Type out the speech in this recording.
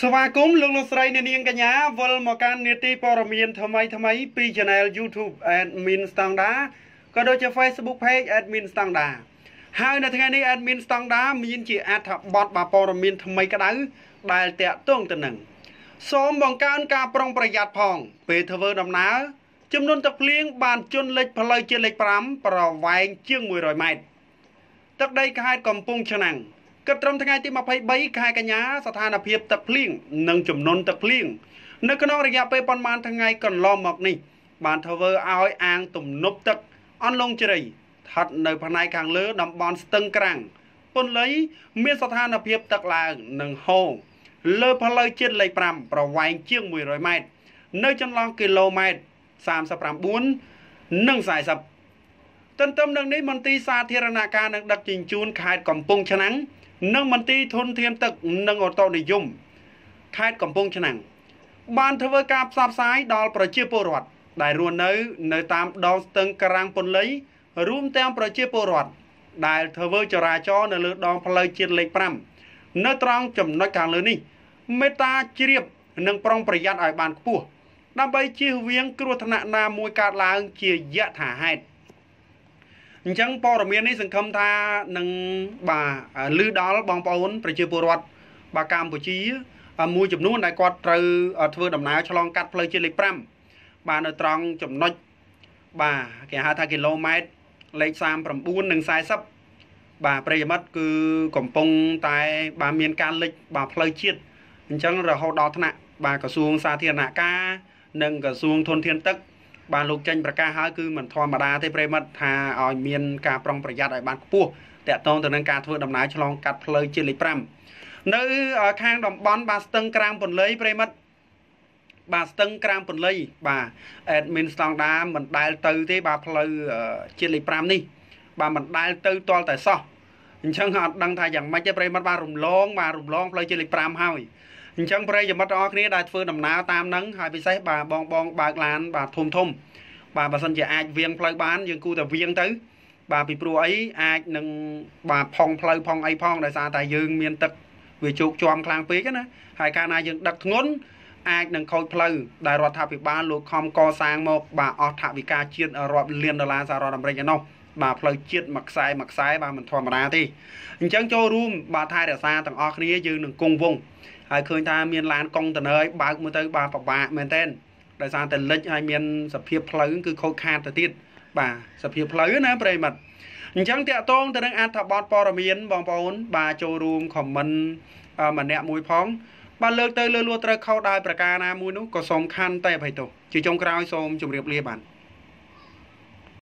ស្វាគមន៍លោកលោកស្រីអ្នកនាងកញ្ញាវិលមកកាន់នាទីព័ត៌មានថ្មីថ្មីពី Channel YouTube Admin Standard ក៏ដូចជា Facebook Page Admin Standard ហើយនៅថ្ងៃនេះ Admin Standard មានជាអត្ថបទបាព័ត៌មានថ្មីក្តៅដែលតាក់ទងទៅនឹងសូមបង្កើនការប្រុងប្រយ័ត្នផងពេលធ្វើដំណើរចំនួនទឹកភ្លៀងបានជន់លិចផ្លូវជាតិលេខ5ប្រវែងជាង100ម៉ែត្រទឹកដីខេត្តកំពង់ឆ្នាំងគិតត្រឹមថ្ងៃទី23ខែកញ្ញាស្ថានភាពទឹកភ្លៀងនិងចំនួនទឹកភ្លៀងនៅក្នុងរយៈពេលប្រមាណថ្ងៃកន្លងមកនេះបានធ្វើឲ្យអាងទំនប់ទឹកអន្លង់ជ្រៃស្ថិតនៅផ្នែកខាងលើតំបន់ស្ទឹងក្រាំងពន្លៃមានស្ថានភាពទឹកឡើងនិងហូរលើផ្លូវជាតិលេខ5ប្រវែងជាង100ម៉ែត្រនៅចន្លោះគីឡូម៉ែត្រ39និង40ទន្ទឹមនឹងនេះមន្ត្រីសាធារណការនិងដឹកជញ្ជូនខេត្តកំពង់ឆ្នាំងនិងមន្ទីរធនធានទឹកនិងអូតូនិយមខេត្តកំពង់ឆ្នាំងបានធ្វើការផ្សព្វផ្សាយដល់ប្រជាពលរដ្ឋដែលរស់នៅ នៅតាមដងស្ទឹងក្រាំងពន្លៃរួមទាំងប្រជាពលរដ្ឋដែលធ្វើចរាចរណ៍នៅលើដងផ្លូវជាតិលេខ5នៅត្រង់ចំណុចខាងលើនេះ មេត្តាជ្រាបនិងប្រុងប្រយ័ត្នឲ្យបានខ្ពស់ដើម្បីជៀសវាងគ្រោះថ្នាក់ណាមួយកើតឡើង ជាយថាហេតុ។អញ្ចឹងព័ត៌មាននេះសង្ឃឹមថានឹងបាទលឺដល់បងប្អូនប្រជាពលរដ្ឋបាទកម្ពុជាមួយចំនួនដែលគាត់ត្រូវធ្វើដំណើរឆ្លងកាត់ផ្លូវជាតិលេខ5បាទនៅត្រង់ចំណុច បាទគេហៅថាគីឡូម៉ែត្រលេខ39និង40បាទប្រិយមិត្តគឺកំពុងតែបាទមានការលិចបាទផ្លូវជាតិអញ្ចឹងរហូតដល់ថ្នាក់បាទក្រសួងសាធារណការ និងក្រសួងធនធានទឹកបានលោកចេញប្រកាសហើយគឺមិនធម្មតាទេប្រិមិត្តថាឲ្យមានការប្រុងប្រយ័ត្នឲ្យបានខ្ពស់តាក់ទងទៅនឹងការធ្វើដំណើរឆ្លងកាត់ផ្លូវជាតិលេខ5នៅខាងតំបន់បាទស្ទឹងក្រាំងពន្លៃប្រិមិត្តបាទស្ទឹងក្រាំពន្លៃបាទអេដមីនស្តង់ដាមិនដែលទៅទេបាទផ្លូវជាតិលេខ5នេះបាទមិនដែលទៅតលតែសោះអញ្ចឹងអត់ដឹងថាយ៉ាងម៉េចទេប្រិមត្តបាទរំលងបាទរំលងផ្លូវជាតិលេខ5ហើយអញ្ចឹងប្រិយមិត្តអរគ្នាដែលធ្វើដំណើរតាមនឹងហើយពិសេសបាទបងបងបើកឡាន បាទធំធំបាទបើសិនជាអាចវៀងផ្លូវបានយើងគូតែវៀងទៅបាទពីព្រោះអីអាចនឹងបាទផុងផ្លូវផុងអីផងដោយសារតែយើងមានទឹកវាជោគជាំខ្លាំងពេកណាហើយកាលណាយើងដឹកធ្ងន់អាចនឹងខូចផ្លូវដែលរដ្ឋាភិបាលលោកខំកសាងមក បាទអស់ថវិកាជាតិរាប់លានដុល្លារសហរដ្ឋអាមេរិកឯណោះបាទផ្លូវជាតិមួយខ្សែមួយខ្សែបាទមិនធម្មតាទេអញ្ចឹងចូលរួម បាទថែរក្សាទាំងអស់គ្នាយើងនឹងគង់វង្សហើយឃើញថាមានឡានកុងតឺន័របើកមួយទៅ បាទពិបាកមែនតើដោយសារតែលិចហើយមានសភាពផ្លូវគឺខូចខាតទៅទៀតបាទសភាពផ្លូវណាប្រិមត្តអញ្ចឹងតាកតងទៅនឹងអត្ថបទព័ត៌មានបងប្អូនបាទចូលរួមខមមិនម្នាក់មួយផងបាទលើកទៅលើលួត្រូវខុសដោយប្រការណាមួយនោះក៏សូមខន្តីអភ័យទោសជាចុងក្រោយសូមជម្រាបលាបាទ